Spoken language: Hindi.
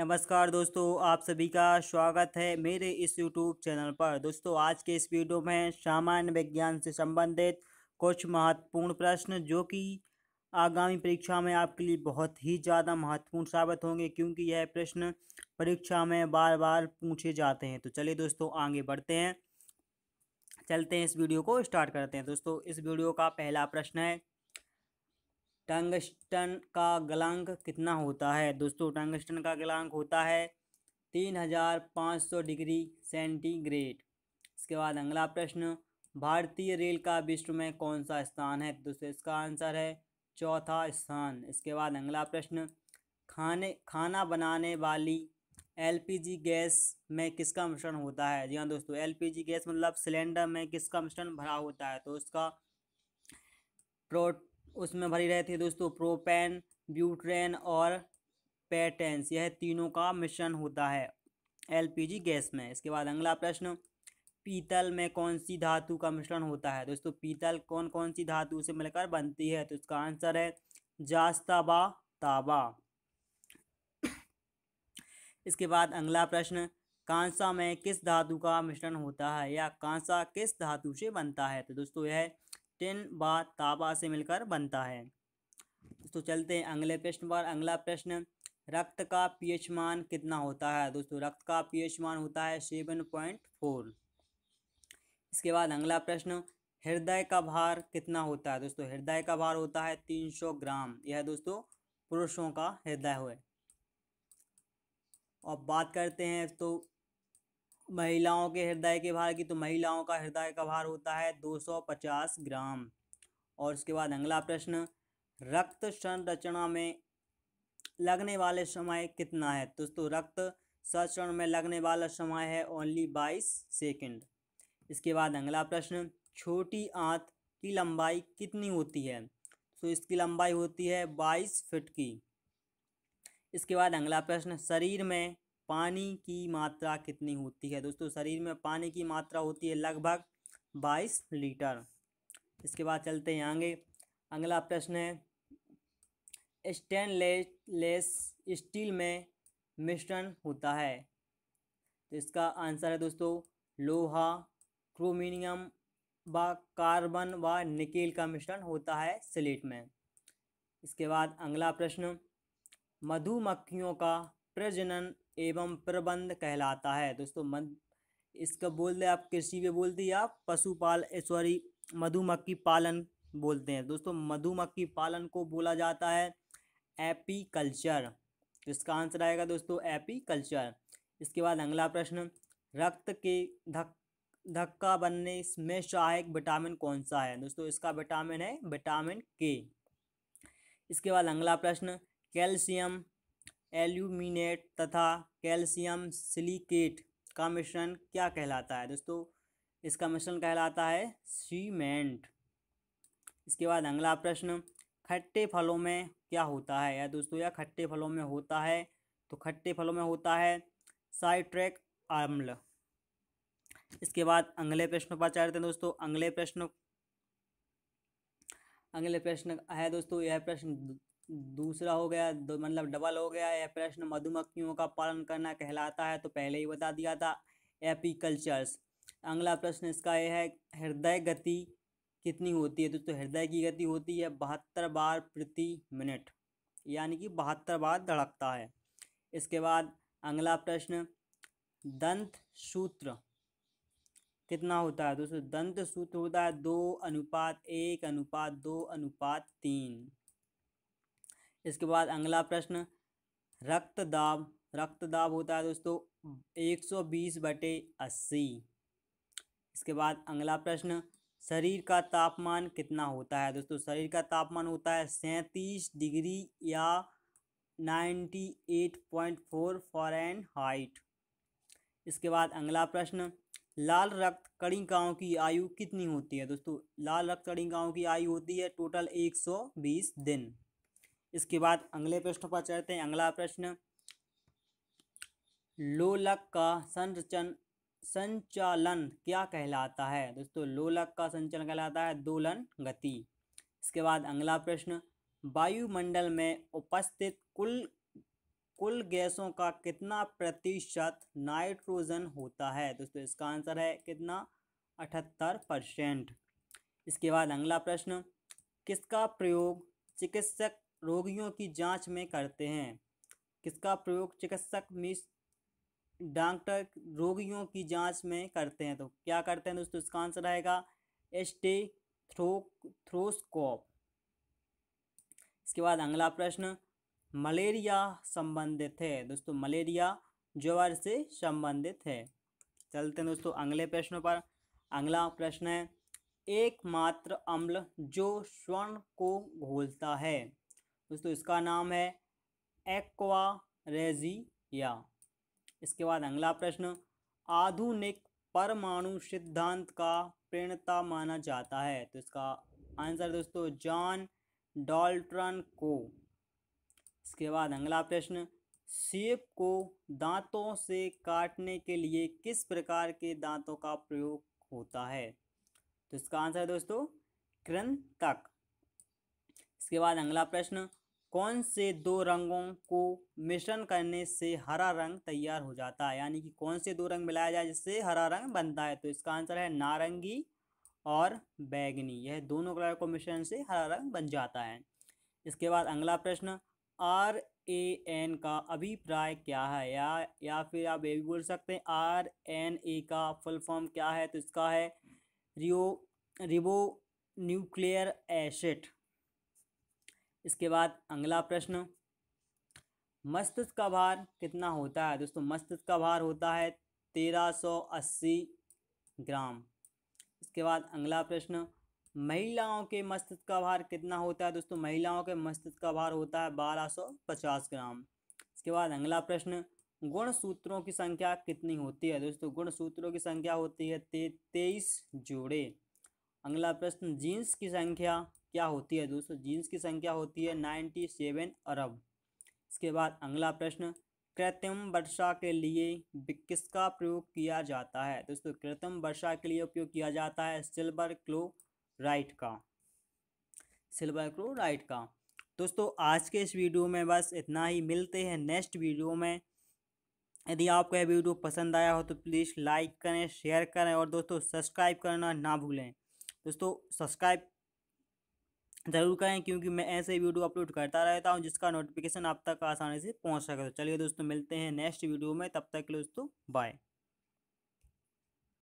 नमस्कार दोस्तों आप सभी का स्वागत है मेरे इस यूट्यूब चैनल पर दोस्तों आज के इस वीडियो में सामान्य विज्ञान से संबंधित कुछ महत्वपूर्ण प्रश्न जो कि आगामी परीक्षा में आपके लिए बहुत ही ज़्यादा महत्वपूर्ण साबित होंगे क्योंकि यह प्रश्न परीक्षा में बार बार पूछे जाते हैं तो चलिए दोस्तों आगे बढ़ते हैं चलते हैं इस वीडियो को स्टार्ट करते हैं दोस्तों इस वीडियो का पहला प्रश्न है टंगस्टन का गलांक कितना होता है दोस्तों टंगस्टन का गलांक होता है तीन हजार पाँच सौ डिग्री सेंटीग्रेड इसके बाद अगला प्रश्न भारतीय रेल का विश्व में कौन सा स्थान है दोस्तों इसका आंसर है चौथा स्थान इसके बाद अगला प्रश्न खाने खाना बनाने वाली एलपीजी गैस में किसका मिश्रण होता है जी हाँ दोस्तों एलपीजी गैस मतलब सिलेंडर में किसका मिश्रण भरा होता है तो उसका प्रोट उसमें भरी रहे थे दोस्तों प्रोपेन ब्यूट्रेन और पेटेंस यह तीनों का मिश्रण होता है एलपीजी गैस में इसके बाद अगला प्रश्न पीतल में कौन सी धातु का मिश्रण होता है दोस्तों पीतल कौन कौन सी धातु से मिलकर बनती है तो इसका आंसर है जास्ताबा ताबा इसके बाद अगला प्रश्न कांसा में किस धातु का मिश्रण होता है या कांसा किस धातु से बनता है तो दोस्तों यह टेन बा ताबा से मिलकर बनता है दोस्तों चलते हैं अगले प्रश्न पर अगला प्रश्न रक्त का पीएच मान कितना होता है दोस्तों रक्त का पीएच मान होता है सेवन पॉइंट फोर इसके बाद अगला प्रश्न हृदय का भार कितना होता है दोस्तों हृदय का भार होता है तीन सौ ग्राम यह दोस्तों पुरुषों का हृदय हो और बात करते हैं तो महिलाओं के हृदय के भार की तो महिलाओं का हृदय का भार होता है 250 ग्राम और उसके बाद अगला प्रश्न रक्त संरचना में लगने वाले समय कितना है तो दोस्तों रक्त संचरण में लगने वाला समय है ओनली बाईस सेकंड इसके बाद अगला प्रश्न छोटी आंत की लंबाई कितनी होती है तो इसकी लंबाई होती है बाईस फिट की इसके बाद अगला प्रश्न शरीर में पानी की मात्रा कितनी होती है दोस्तों शरीर में पानी की मात्रा होती है लगभग बाईस लीटर इसके बाद चलते हैं आगे अगला प्रश्न है स्टेनलेस स्टील में मिश्रण होता है तो इसका आंसर है दोस्तों लोहा क्रोमिनियम व कार्बन व निकेल का मिश्रण होता है सिलेट में इसके बाद अगला प्रश्न मधुमक्खियों का प्रजनन एवं प्रबंध कहलाता है दोस्तों मन इसका बोल दे आप कृषि पे बोल हैं या पशुपाल सॉरी मधुमक्खी पालन बोलते हैं दोस्तों मधुमक्खी पालन को बोला जाता है एपी कल्चर इसका आंसर आएगा दोस्तों एपी कल्चर इसके बाद अगला प्रश्न रक्त के धक धक्का बनने में सहायक विटामिन कौन सा है दोस्तों इसका विटामिन है विटामिन के इसके बाद अगला प्रश्न कैल्शियम एल्यूमिनेट तथा कैल्शियम सिलिकेट का मिश्रण क्या कहलाता है दोस्तों इसका मिश्रण कहलाता है सीमेंट इसके बाद अगला प्रश्न खट्टे फलों में क्या होता है या दोस्तों या खट्टे फलों में होता है तो खट्टे फलों में होता है साइट्रेक अम्ल इसके बाद अगले प्रश्न पर चढ़ते हैं दोस्तों अगले प्रश्न अगले प्रश्न है दोस्तों यह प्रश्न दूसरा हो गया दो मतलब डबल हो गया यह प्रश्न मधुमक्खियों का पालन करना कहलाता है तो पहले ही बता दिया था एपीकल्चर्स अगला प्रश्न इसका यह है हृदय गति कितनी होती है दोस्तों तो हृदय की गति होती है बहत्तर बार प्रति मिनट यानी कि बहत्तर बार धड़कता है इसके बाद अगला प्रश्न दंत सूत्र कितना होता है दोस्तों दंत सूत्र होता है दो अनुपात एक अनुपात दो अनुपात तीन इसके बाद अगला प्रश्न रक्त दाब रक्त दाब होता है दोस्तों एक सौ बीस बटे अस्सी इसके बाद अगला प्रश्न शरीर का तापमान कितना होता है दोस्तों शरीर का तापमान होता है सैंतीस डिग्री या ninety eight point four Fahrenheit इसके बाद अगला प्रश्न लाल रक्त कणिकाओं की आयु कितनी होती है दोस्तों लाल रक्त कणिकाओं की आयु होती है टोटल एक सौ बीस दिन इसके बाद अगले प्रश्न पर चलते हैं अगला प्रश्न लोलक का संरचन संचालन क्या कहलाता है दोस्तों लोलक का संचालन कहलाता है दोलन गति इसके बाद अगला प्रश्न वायुमंडल में उपस्थित कुल कुल गैसों का कितना प्रतिशत नाइट्रोजन होता है दोस्तों इसका आंसर है कितना अठहत्तर परसेंट इसके बाद अगला प्रश्न किसका प्रयोग चिकित्सक रोगियों की जांच में करते हैं किसका प्रयोग चिकित्सक मिस डॉक्टर रोगियों की जांच में करते हैं तो क्या करते हैं दोस्तों इसका आंसर आएगा एस्टे थ्रो थ्रोस्कोप इसके बाद अगला प्रश्न मलेरिया संबंधित है दोस्तों मलेरिया ज्वर से संबंधित है चलते हैं दोस्तों अगले प्रश्नों पर अगला प्रश्न है एकमात्र अम्ल जो स्वर्ण को घोलता है दोस्तों इसका नाम है एक्वा रेजिया इसके बाद अगला प्रश्न आधुनिक परमाणु सिद्धांत का प्रेरणता माना जाता है तो इसका आंसर दोस्तों जॉन डॉल्ट्रन को इसके बाद अगला प्रश्न सेब को दांतों से काटने के लिए किस प्रकार के दांतों का प्रयोग होता है तो इसका आंसर दोस्तों कृंतक इसके बाद अगला प्रश्न कौन से दो रंगों को मिश्रण करने से हरा रंग तैयार हो जाता है यानी कि कौन से दो रंग मिलाया जाए जिससे हरा रंग बनता है तो इसका आंसर है नारंगी और बैगनी यह दोनों कलर को मिश्रण से हरा रंग बन जाता है इसके बाद अगला प्रश्न आर ए एन का अभिप्राय क्या है या या फिर आप ये भी बोल सकते हैं आर एन ए का फुल फॉर्म क्या है तो इसका है रियो रिबो न्यूक्लियर एसिड इसके बाद अगला प्रश्न मस्तिष्क का भार कितना होता है दोस्तों मस्तिष्क का भार होता है तेरह सौ अस्सी ग्राम इसके बाद अगला प्रश्न महिलाओं के मस्तिष्क का भार कितना होता है दोस्तों महिलाओं के मस्तिष्क का भार होता है बारह सौ पचास ग्राम इसके बाद अगला प्रश्न गुण सूत्रों की संख्या कितनी होती है दोस्तों गुण सूत्रों की संख्या होती है तेईस जोड़े अगला प्रश्न जीन्स की संख्या क्या होती है दोस्तों जीन्स की संख्या होती है नाइन्टी सेवन अरब इसके बाद अगला प्रश्न कृत्रिम वर्षा के लिए किसका प्रयोग किया जाता है दोस्तों कृत्रिम वर्षा के लिए उपयोग किया जाता है सिल्वर क्लोराइट का सिल्वर क्लोराइट का दोस्तों आज के इस वीडियो में बस इतना ही मिलते हैं नेक्स्ट वीडियो में यदि आपको यह वीडियो पसंद आया हो तो प्लीज़ लाइक करें शेयर करें और दोस्तों सब्सक्राइब करना ना भूलें दोस्तों सब्सक्राइब ज़रूर करें क्योंकि मैं ऐसे वीडियो अपलोड करता रहता हूँ जिसका नोटिफिकेशन आप तक आसानी से पहुँच सके तो चलिए दोस्तों मिलते हैं नेक्स्ट वीडियो में तब तक के लिए दोस्तों बाय